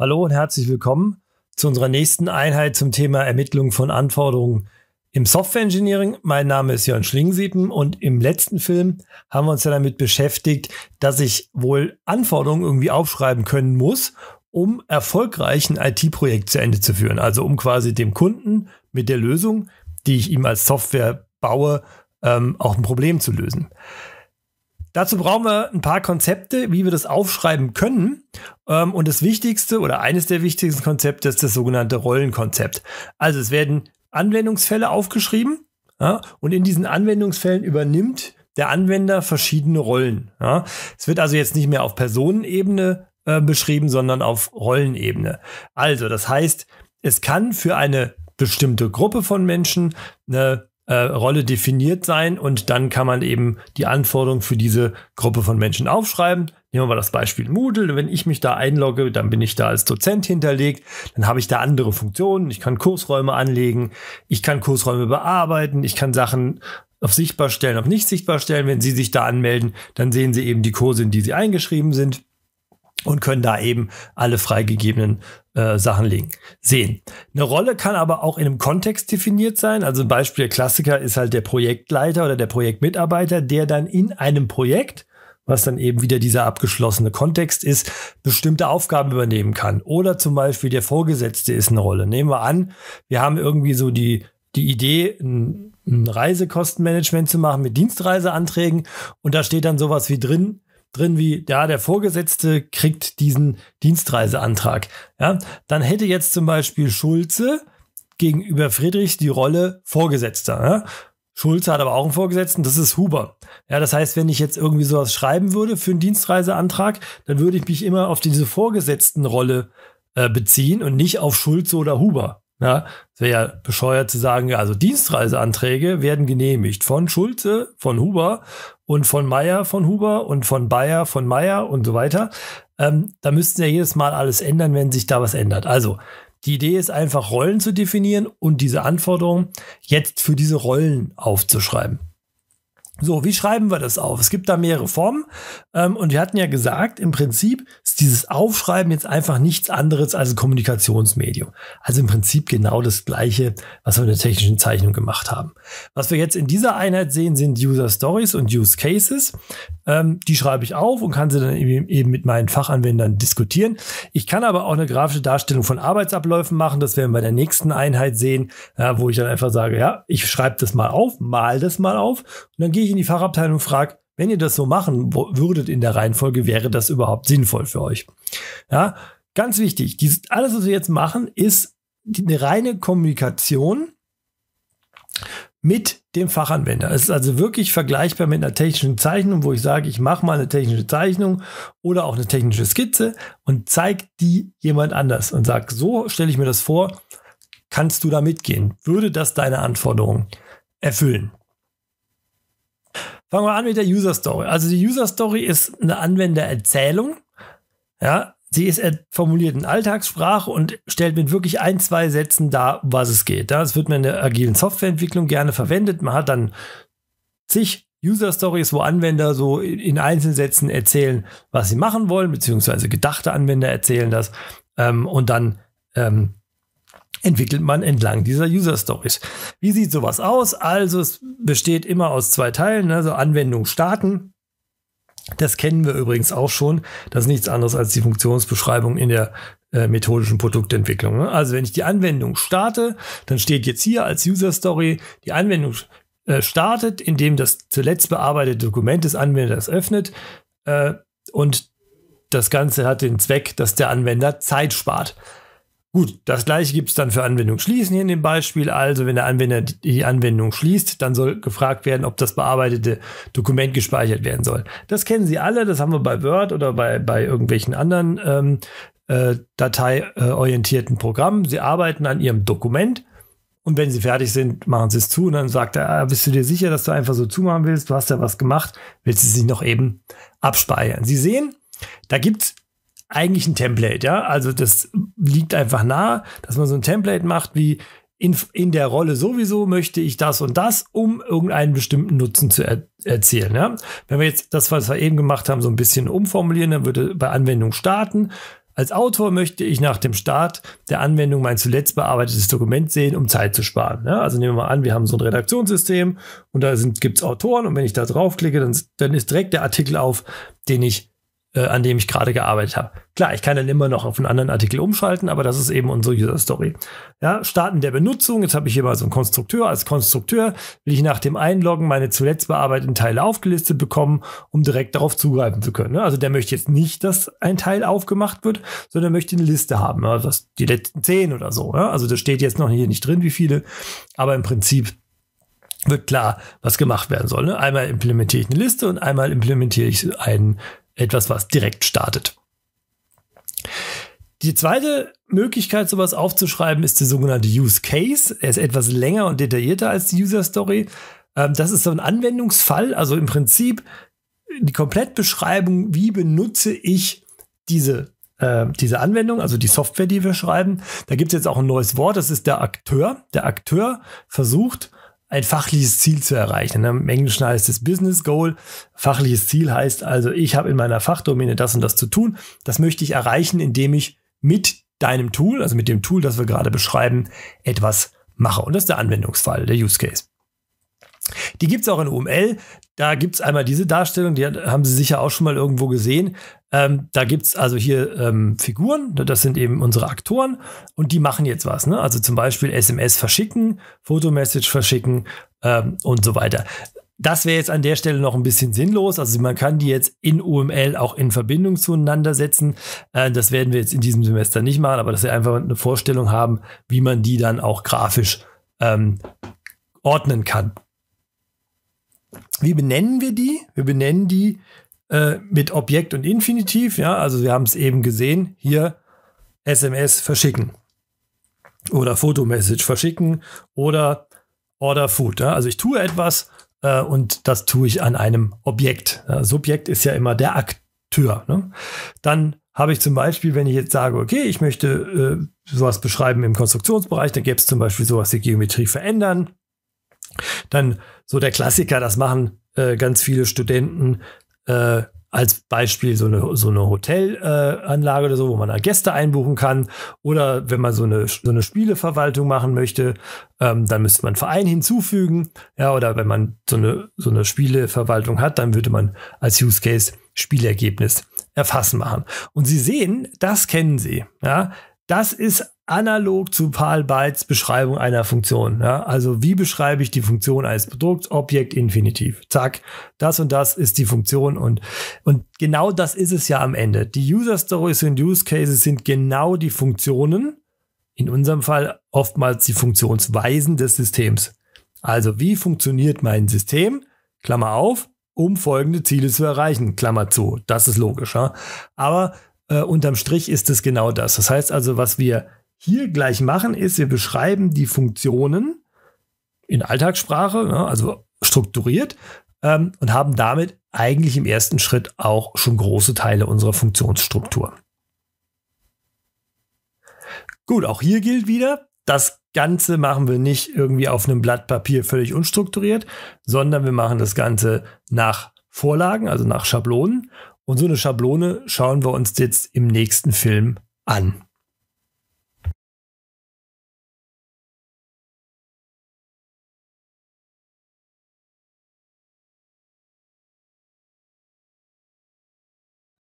Hallo und herzlich willkommen zu unserer nächsten Einheit zum Thema Ermittlung von Anforderungen im Software Engineering. Mein Name ist Jörn Schlingensiepen und im letzten Film haben wir uns ja damit beschäftigt, dass ich wohl Anforderungen irgendwie aufschreiben können muss, um erfolgreich ein IT-Projekt zu Ende zu führen. Also um quasi dem Kunden mit der Lösung, die ich ihm als Software baue, ähm, auch ein Problem zu lösen. Dazu brauchen wir ein paar Konzepte, wie wir das aufschreiben können. Ähm, und das wichtigste oder eines der wichtigsten Konzepte ist das sogenannte Rollenkonzept. Also es werden Anwendungsfälle aufgeschrieben und in diesen Anwendungsfällen übernimmt der Anwender verschiedene Rollen. Es wird also jetzt nicht mehr auf Personenebene äh, beschrieben, sondern auf Rollenebene. Also das heißt, es kann für eine bestimmte Gruppe von Menschen eine äh, Rolle definiert sein und dann kann man eben die Anforderungen für diese Gruppe von Menschen aufschreiben. Nehmen wir mal das Beispiel Moodle. Wenn ich mich da einlogge, dann bin ich da als Dozent hinterlegt. Dann habe ich da andere Funktionen. Ich kann Kursräume anlegen. Ich kann Kursräume bearbeiten. Ich kann Sachen auf sichtbar stellen, auf nicht sichtbar stellen. Wenn Sie sich da anmelden, dann sehen Sie eben die Kurse, in die Sie eingeschrieben sind und können da eben alle freigegebenen äh, Sachen legen, sehen. Eine Rolle kann aber auch in einem Kontext definiert sein. Also ein Beispiel der Klassiker ist halt der Projektleiter oder der Projektmitarbeiter, der dann in einem Projekt was dann eben wieder dieser abgeschlossene Kontext ist, bestimmte Aufgaben übernehmen kann. Oder zum Beispiel der Vorgesetzte ist eine Rolle. Nehmen wir an, wir haben irgendwie so die, die Idee, ein, ein Reisekostenmanagement zu machen mit Dienstreiseanträgen und da steht dann sowas wie drin, drin wie, ja, der Vorgesetzte kriegt diesen Dienstreiseantrag. Ja, dann hätte jetzt zum Beispiel Schulze gegenüber Friedrich die Rolle Vorgesetzter. Ja? Schulze hat aber auch einen Vorgesetzten, das ist Huber. Ja, das heißt, wenn ich jetzt irgendwie sowas schreiben würde für einen Dienstreiseantrag, dann würde ich mich immer auf diese Vorgesetztenrolle äh, beziehen und nicht auf Schulze oder Huber. Ja, es wäre ja bescheuert zu sagen, also Dienstreiseanträge werden genehmigt von Schulze, von Huber und von Meyer von Huber und von Bayer von Meyer und so weiter. Ähm, da müssten ja jedes Mal alles ändern, wenn sich da was ändert. Also die Idee ist einfach, Rollen zu definieren und diese Anforderungen jetzt für diese Rollen aufzuschreiben. So, wie schreiben wir das auf? Es gibt da mehrere Formen. Ähm, und wir hatten ja gesagt, im Prinzip ist dieses Aufschreiben jetzt einfach nichts anderes als ein Kommunikationsmedium. Also im Prinzip genau das Gleiche, was wir in der technischen Zeichnung gemacht haben. Was wir jetzt in dieser Einheit sehen, sind User Stories und Use Cases. Ähm, die schreibe ich auf und kann sie dann eben mit meinen Fachanwendern diskutieren. Ich kann aber auch eine grafische Darstellung von Arbeitsabläufen machen. Das werden wir in der nächsten Einheit sehen, ja, wo ich dann einfach sage, ja, ich schreibe das mal auf, mal das mal auf und dann gehe ich ich in die Fachabteilung frage, wenn ihr das so machen würdet in der Reihenfolge, wäre das überhaupt sinnvoll für euch? Ja, ganz wichtig. Dies, alles, was wir jetzt machen, ist eine reine Kommunikation mit dem Fachanwender. Es ist also wirklich vergleichbar mit einer technischen Zeichnung, wo ich sage, ich mache mal eine technische Zeichnung oder auch eine technische Skizze und zeige die jemand anders und sage, so stelle ich mir das vor, kannst du da mitgehen? Würde das deine Anforderungen erfüllen? Fangen wir an mit der User Story. Also die User Story ist eine Anwendererzählung. Ja, sie ist formuliert in Alltagssprache und stellt mit wirklich ein, zwei Sätzen dar, was es geht. Das wird man in der agilen Softwareentwicklung gerne verwendet. Man hat dann zig User Stories, wo Anwender so in Einzelsätzen erzählen, was sie machen wollen, beziehungsweise gedachte Anwender erzählen das ähm, und dann ähm, entwickelt man entlang dieser User Stories. Wie sieht sowas aus? Also es besteht immer aus zwei Teilen, also Anwendung starten. Das kennen wir übrigens auch schon. Das ist nichts anderes als die Funktionsbeschreibung in der äh, methodischen Produktentwicklung. Ne? Also wenn ich die Anwendung starte, dann steht jetzt hier als User Story, die Anwendung äh, startet, indem das zuletzt bearbeitete Dokument des Anwenders öffnet. Äh, und das Ganze hat den Zweck, dass der Anwender Zeit spart. Gut, das gleiche gibt es dann für Anwendung schließen hier in dem Beispiel. Also wenn der Anwender die Anwendung schließt, dann soll gefragt werden, ob das bearbeitete Dokument gespeichert werden soll. Das kennen Sie alle, das haben wir bei Word oder bei, bei irgendwelchen anderen ähm, äh, dateiorientierten Programmen. Sie arbeiten an Ihrem Dokument und wenn Sie fertig sind, machen Sie es zu und dann sagt er, ah, bist du dir sicher, dass du einfach so zumachen willst? Du hast ja was gemacht, willst du es noch eben abspeichern? Sie sehen, da gibt es eigentlich ein Template, ja. Also das liegt einfach nahe, dass man so ein Template macht wie in, in der Rolle sowieso möchte ich das und das, um irgendeinen bestimmten Nutzen zu er erzielen. Ja? Wenn wir jetzt das, was wir eben gemacht haben, so ein bisschen umformulieren, dann würde bei Anwendung starten. Als Autor möchte ich nach dem Start der Anwendung mein zuletzt bearbeitetes Dokument sehen, um Zeit zu sparen. Ja? Also nehmen wir mal an, wir haben so ein Redaktionssystem und da gibt es Autoren und wenn ich da draufklicke, dann, dann ist direkt der Artikel auf, den ich äh, an dem ich gerade gearbeitet habe. Klar, ich kann dann immer noch auf einen anderen Artikel umschalten, aber das ist eben unsere User Story. Ja, Starten der Benutzung. Jetzt habe ich hier mal so einen Konstrukteur. Als Konstrukteur will ich nach dem Einloggen meine zuletzt bearbeiteten Teile aufgelistet bekommen, um direkt darauf zugreifen zu können. Ne? Also der möchte jetzt nicht, dass ein Teil aufgemacht wird, sondern möchte eine Liste haben. Ja, ne? also das, die letzten zehn oder so. Ja? Ne? Also das steht jetzt noch hier nicht drin, wie viele. Aber im Prinzip wird klar, was gemacht werden soll. Ne? Einmal implementiere ich eine Liste und einmal implementiere ich einen etwas, was direkt startet. Die zweite Möglichkeit, sowas aufzuschreiben, ist der sogenannte Use Case. Er ist etwas länger und detaillierter als die User Story. Ähm, das ist so ein Anwendungsfall, also im Prinzip die Komplettbeschreibung, wie benutze ich diese, äh, diese Anwendung, also die Software, die wir schreiben. Da gibt es jetzt auch ein neues Wort, das ist der Akteur. Der Akteur versucht, ein fachliches Ziel zu erreichen. Ne? Im Englischen heißt es Business Goal. Fachliches Ziel heißt also, ich habe in meiner Fachdomäne das und das zu tun. Das möchte ich erreichen, indem ich mit deinem Tool, also mit dem Tool, das wir gerade beschreiben, etwas mache. Und das ist der Anwendungsfall, der Use Case. Die gibt es auch in UML. Da gibt es einmal diese Darstellung, die haben Sie sicher auch schon mal irgendwo gesehen. Ähm, da gibt es also hier ähm, Figuren, das sind eben unsere Aktoren und die machen jetzt was. Ne? Also zum Beispiel SMS verschicken, Fotomessage verschicken ähm, und so weiter. Das wäre jetzt an der Stelle noch ein bisschen sinnlos. Also man kann die jetzt in UML auch in Verbindung zueinander setzen. Äh, das werden wir jetzt in diesem Semester nicht machen, aber dass wir einfach eine Vorstellung haben, wie man die dann auch grafisch ähm, ordnen kann. Wie benennen wir die? Wir benennen die äh, mit Objekt und Infinitiv. Ja, also wir haben es eben gesehen. Hier SMS verschicken oder Fotomessage verschicken oder Order Food. Ja? Also ich tue etwas äh, und das tue ich an einem Objekt. Ja, Subjekt ist ja immer der Akteur. Ne? Dann habe ich zum Beispiel, wenn ich jetzt sage, okay, ich möchte äh, sowas beschreiben im Konstruktionsbereich, dann gäbe es zum Beispiel sowas wie Geometrie verändern. Dann so der Klassiker, das machen äh, ganz viele Studenten äh, als Beispiel so eine, so eine Hotelanlage äh, oder so, wo man Gäste einbuchen kann. Oder wenn man so eine, so eine Spieleverwaltung machen möchte, ähm, dann müsste man Verein hinzufügen. Ja, oder wenn man so eine, so eine Spieleverwaltung hat, dann würde man als Use Case Spielergebnis erfassen machen. Und Sie sehen, das kennen Sie. Ja, das ist analog zu Paul Bytes Beschreibung einer Funktion. Ja? Also wie beschreibe ich die Funktion eines Produkts? Objekt Infinitiv. Zack, das und das ist die Funktion und, und genau das ist es ja am Ende. Die User Stories und Use Cases sind genau die Funktionen, in unserem Fall oftmals die Funktionsweisen des Systems. Also wie funktioniert mein System? Klammer auf, um folgende Ziele zu erreichen. Klammer zu. Das ist logisch. Ja? Aber äh, unterm Strich ist es genau das. Das heißt also, was wir hier gleich machen, ist, wir beschreiben die Funktionen in Alltagssprache, ne, also strukturiert, ähm, und haben damit eigentlich im ersten Schritt auch schon große Teile unserer Funktionsstruktur. Gut, auch hier gilt wieder, das Ganze machen wir nicht irgendwie auf einem Blatt Papier völlig unstrukturiert, sondern wir machen das Ganze nach Vorlagen, also nach Schablonen und so eine Schablone schauen wir uns jetzt im nächsten Film an.